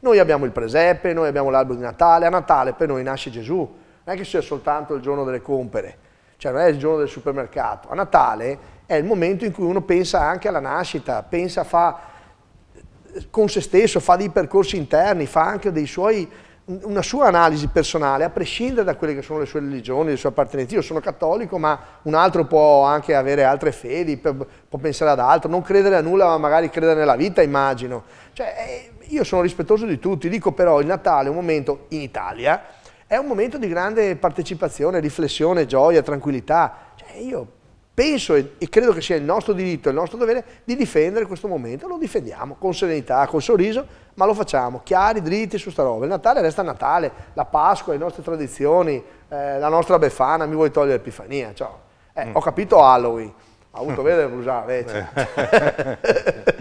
Noi abbiamo il presepe, noi abbiamo l'albero di Natale, a Natale per noi nasce Gesù, non è che sia soltanto il giorno delle compere, cioè non è il giorno del supermercato, a Natale è il momento in cui uno pensa anche alla nascita, pensa fa con se stesso, fa dei percorsi interni, fa anche dei suoi una sua analisi personale, a prescindere da quelle che sono le sue religioni, le sue appartenenze. Io sono cattolico, ma un altro può anche avere altre fedi, può pensare ad altro, non credere a nulla, ma magari credere nella vita, immagino. Cioè, eh, io sono rispettoso di tutti, dico però il Natale è un momento in Italia, è un momento di grande partecipazione, riflessione, gioia, tranquillità. Cioè, io penso e, e credo che sia il nostro diritto, il nostro dovere di difendere questo momento, lo difendiamo con serenità, col sorriso, ma lo facciamo chiari, dritti su sta roba. Il Natale resta Natale, la Pasqua, le nostre tradizioni, eh, la nostra Befana, mi vuoi togliere l'Epifania? Cioè, eh, mm. Ho capito Halloween, ha avuto vero blusare invece.